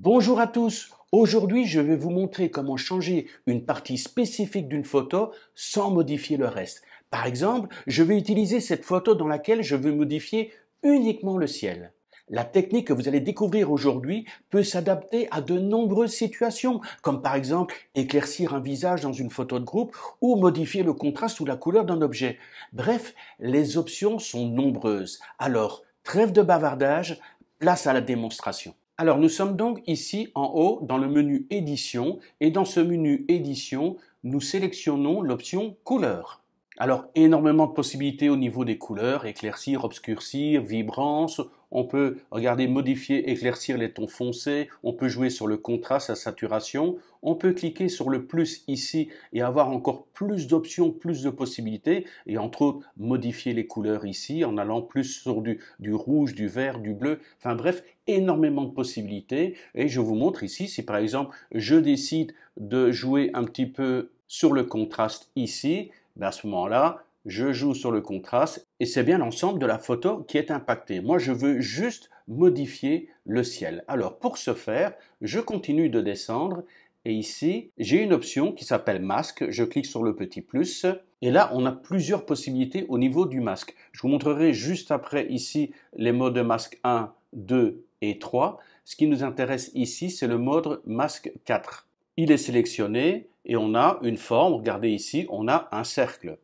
Bonjour à tous Aujourd'hui, je vais vous montrer comment changer une partie spécifique d'une photo sans modifier le reste. Par exemple, je vais utiliser cette photo dans laquelle je veux modifier uniquement le ciel. La technique que vous allez découvrir aujourd'hui peut s'adapter à de nombreuses situations, comme par exemple éclaircir un visage dans une photo de groupe ou modifier le contraste ou la couleur d'un objet. Bref, les options sont nombreuses. Alors, trêve de bavardage, place à la démonstration. Alors nous sommes donc ici en haut dans le menu édition et dans ce menu édition, nous sélectionnons l'option couleur. Alors énormément de possibilités au niveau des couleurs, éclaircir, obscurcir, vibrance, on peut, regarder modifier, éclaircir les tons foncés, on peut jouer sur le contraste, la saturation, on peut cliquer sur le plus ici et avoir encore plus d'options, plus de possibilités, et entre autres, modifier les couleurs ici en allant plus sur du, rouge, du vert, du bleu, enfin bref, énormément de possibilités, et je vous montre ici, si par exemple, je décide de jouer un petit peu sur le contraste ici, ben à ce moment-là, je joue sur le contraste et c'est bien l'ensemble de la photo qui est impacté. Moi, je veux juste modifier le ciel. Alors, pour ce faire, je continue de descendre et ici, j'ai une option qui s'appelle masque. Je clique sur le petit plus et là, on a plusieurs possibilités au niveau du masque. Je vous montrerai juste après ici les modes masque 1, 2 et 3. Ce qui nous intéresse ici, c'est le mode masque 4. Il est sélectionné et on a une forme, regardez ici, on a un cercle.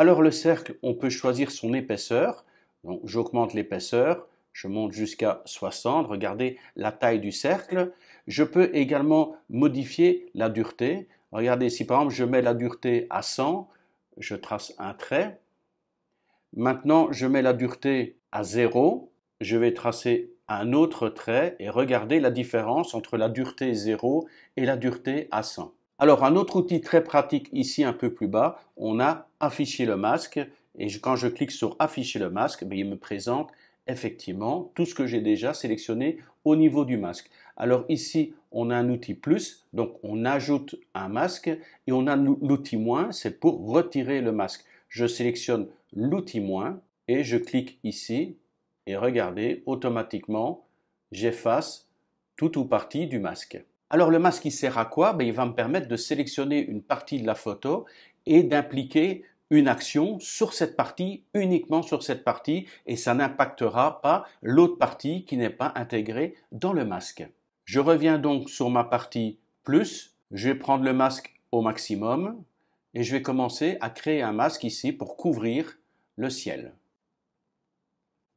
Alors le cercle, on peut choisir son épaisseur. Donc j'augmente l'épaisseur, je monte jusqu'à 60. Regardez la taille du cercle. Je peux également modifier la dureté. Regardez, si par exemple je mets la dureté à 100, je trace un trait. Maintenant, je mets la dureté à 0. Je vais tracer un autre trait et regardez la différence entre la dureté 0 et la dureté à 100. Alors, un autre outil très pratique ici, un peu plus bas, on a afficher le masque. Et quand je clique sur afficher le masque, ben, il me présente effectivement tout ce que j'ai déjà sélectionné au niveau du masque. Alors ici, on a un outil plus, donc on ajoute un masque et on a l'outil moins, c'est pour retirer le masque. Je sélectionne l'outil moins et je clique ici et regardez, automatiquement, j'efface tout ou partie du masque. Alors le masque, il sert à quoi ben, Il va me permettre de sélectionner une partie de la photo et d'impliquer une action sur cette partie, uniquement sur cette partie, et ça n'impactera pas l'autre partie qui n'est pas intégrée dans le masque. Je reviens donc sur ma partie plus, je vais prendre le masque au maximum, et je vais commencer à créer un masque ici pour couvrir le ciel.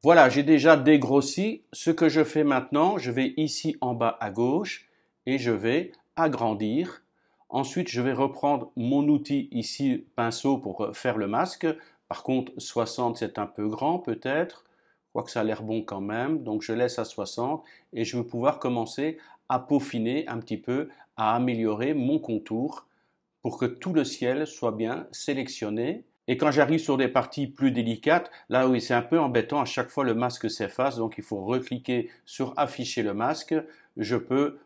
Voilà, j'ai déjà dégrossi. Ce que je fais maintenant, je vais ici en bas à gauche et je vais agrandir. Ensuite, je vais reprendre mon outil ici, pinceau, pour euh, faire le masque. Par contre, 60, c'est un peu grand peut-être. que ça a l'air bon quand même. Donc, je laisse à 60 et je vais pouvoir commencer à peaufiner un petit peu, à améliorer mon contour pour que tout le ciel soit bien sélectionné. Et quand j'arrive sur des parties plus délicates, là oui, c'est un peu embêtant, à chaque fois le masque s'efface, donc il faut recliquer sur afficher le masque. Je peux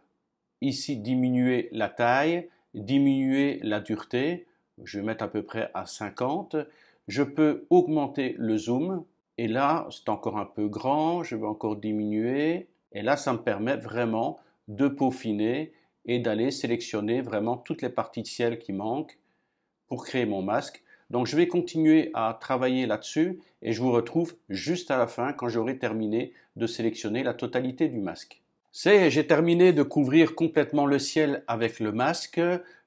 ici diminuer la taille, diminuer la dureté, je vais mettre à peu près à 50. Je peux augmenter le zoom, et là c'est encore un peu grand, je vais encore diminuer, et là ça me permet vraiment de peaufiner et d'aller sélectionner vraiment toutes les parties de ciel qui manquent pour créer mon masque. Donc je vais continuer à travailler là-dessus et je vous retrouve juste à la fin quand j'aurai terminé de sélectionner la totalité du masque. C'est j'ai terminé de couvrir complètement le ciel avec le masque.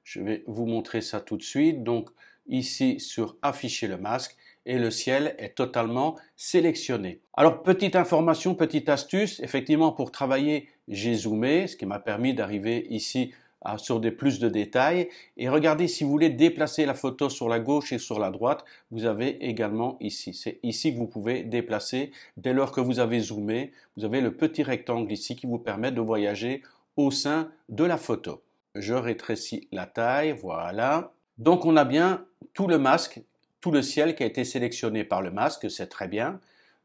Je vais vous montrer ça tout de suite. Donc ici sur afficher le masque et le ciel est totalement sélectionné. Alors petite information, petite astuce, effectivement pour travailler j'ai zoomé, ce qui m'a permis d'arriver ici sur des plus de détails. Et regardez, si vous voulez déplacer la photo sur la gauche et sur la droite, vous avez également ici. C'est ici que vous pouvez déplacer. Dès lors que vous avez zoomé, vous avez le petit rectangle ici qui vous permet de voyager au sein de la photo. Je rétrécis la taille, voilà. Donc on a bien tout le masque, tout le ciel qui a été sélectionné par le masque, c'est très bien.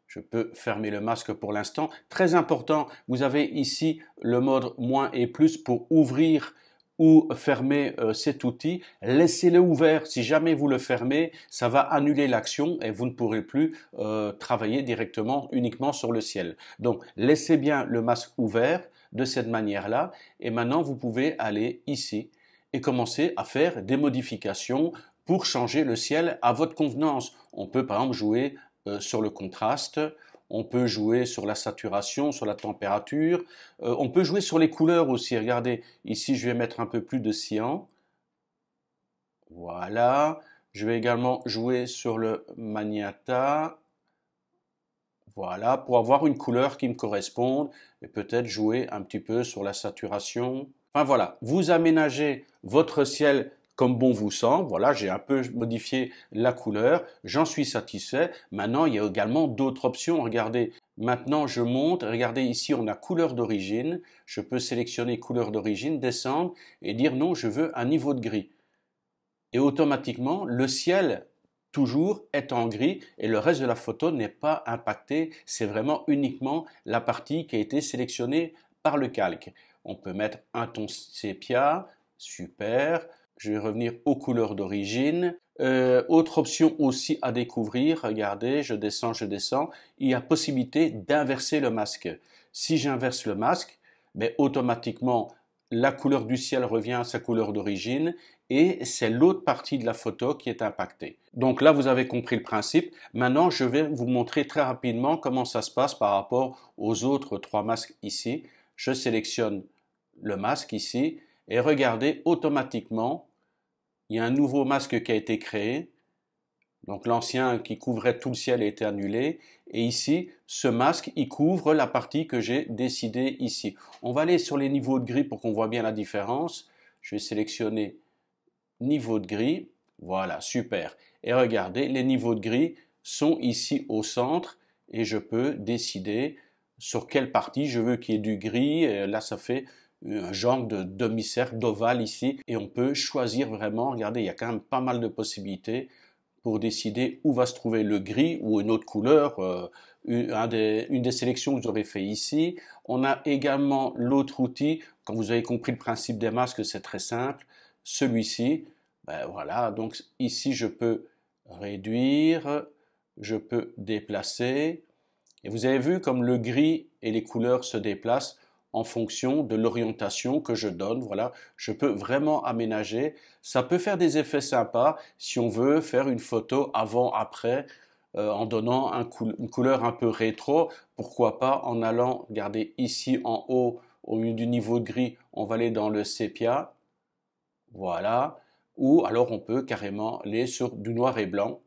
Je peux fermer le masque pour l'instant. Très important, vous avez ici le mode moins et plus pour ouvrir ou fermer euh, cet outil, laissez-le ouvert. Si jamais vous le fermez, ça va annuler l'action et vous ne pourrez plus euh, travailler directement uniquement sur le ciel. Donc laissez bien le masque ouvert de cette manière-là et maintenant vous pouvez aller ici et commencer à faire des modifications pour changer le ciel à votre convenance. On peut par exemple jouer euh, sur le contraste, on peut jouer sur la saturation, sur la température, euh, on peut jouer sur les couleurs aussi. Regardez, ici je vais mettre un peu plus de cyan. Voilà, je vais également jouer sur le magnata. Voilà, pour avoir une couleur qui me corresponde et peut-être jouer un petit peu sur la saturation. Enfin voilà, vous aménagez votre ciel comme bon vous semble. Voilà, j'ai un peu modifié la couleur, j'en suis satisfait. Maintenant, il y a également d'autres options. Regardez, maintenant je monte. Regardez ici, on a couleur d'origine. Je peux sélectionner couleur d'origine, descendre et dire non, je veux un niveau de gris. Et automatiquement, le ciel toujours est en gris et le reste de la photo n'est pas impacté. C'est vraiment uniquement la partie qui a été sélectionnée par le calque. On peut mettre un ton sépia, super. Je vais revenir aux couleurs d'origine. Euh, autre option aussi à découvrir, regardez, je descends, je descends, il y a possibilité d'inverser le masque. Si j'inverse le masque, mais ben, automatiquement la couleur du ciel revient à sa couleur d'origine et c'est l'autre partie de la photo qui est impactée. Donc là, vous avez compris le principe. Maintenant, je vais vous montrer très rapidement comment ça se passe par rapport aux autres trois masques ici. Je sélectionne le masque ici, et regardez automatiquement, il y a un nouveau masque qui a été créé. Donc l'ancien qui couvrait tout le ciel a été annulé. Et ici, ce masque, il couvre la partie que j'ai décidée ici. On va aller sur les niveaux de gris pour qu'on voit bien la différence. Je vais sélectionner niveau de gris. Voilà, super. Et regardez, les niveaux de gris sont ici au centre et je peux décider sur quelle partie je veux qu'il y ait du gris. là, ça fait un genre de demi-cercle, d'ovale ici, et on peut choisir vraiment, regardez, il y a quand même pas mal de possibilités pour décider où va se trouver le gris ou une autre couleur, euh, une, des, sélections que vous aurez fait ici. On a également l'autre outil, quand vous avez compris le principe des masques, c'est très simple, celui-ci, ben voilà, donc ici je peux réduire, je peux déplacer, et vous avez vu comme le gris et les couleurs se déplacent, en fonction de l'orientation que je donne. Voilà, je peux vraiment aménager. Ça peut faire des effets sympas si on veut faire une photo avant-après euh, en donnant une couleur un peu rétro. Pourquoi pas en allant, garder ici en haut au milieu du niveau gris, on va aller dans le sépia. Voilà. Ou alors on peut carrément aller sur du noir et blanc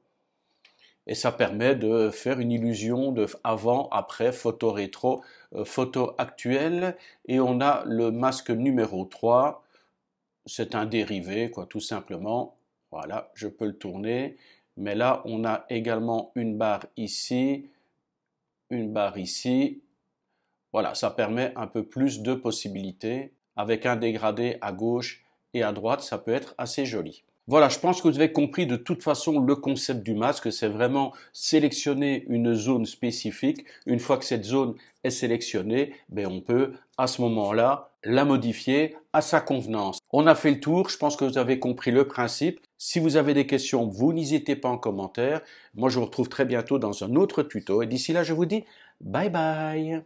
et ça permet de faire une illusion de avant, après, photo rétro, euh, photo actuelle et on a le masque numéro 3, c'est un dérivé quoi tout simplement, voilà je peux le tourner mais là on a également une barre ici, une barre ici, voilà ça permet un peu plus de possibilités avec un dégradé à gauche et à droite ça peut être assez joli. Voilà, je pense que vous avez compris de toute façon le concept du masque, c'est vraiment sélectionner une zone spécifique. Une fois que cette zone est sélectionnée, ben on peut à ce moment-là la modifier à sa convenance. On a fait le tour, je pense que vous avez compris le principe. Si vous avez des questions, vous n'hésitez pas en commentaire. Moi, je vous retrouve très bientôt dans un autre tuto et d'ici là, je vous dis bye bye.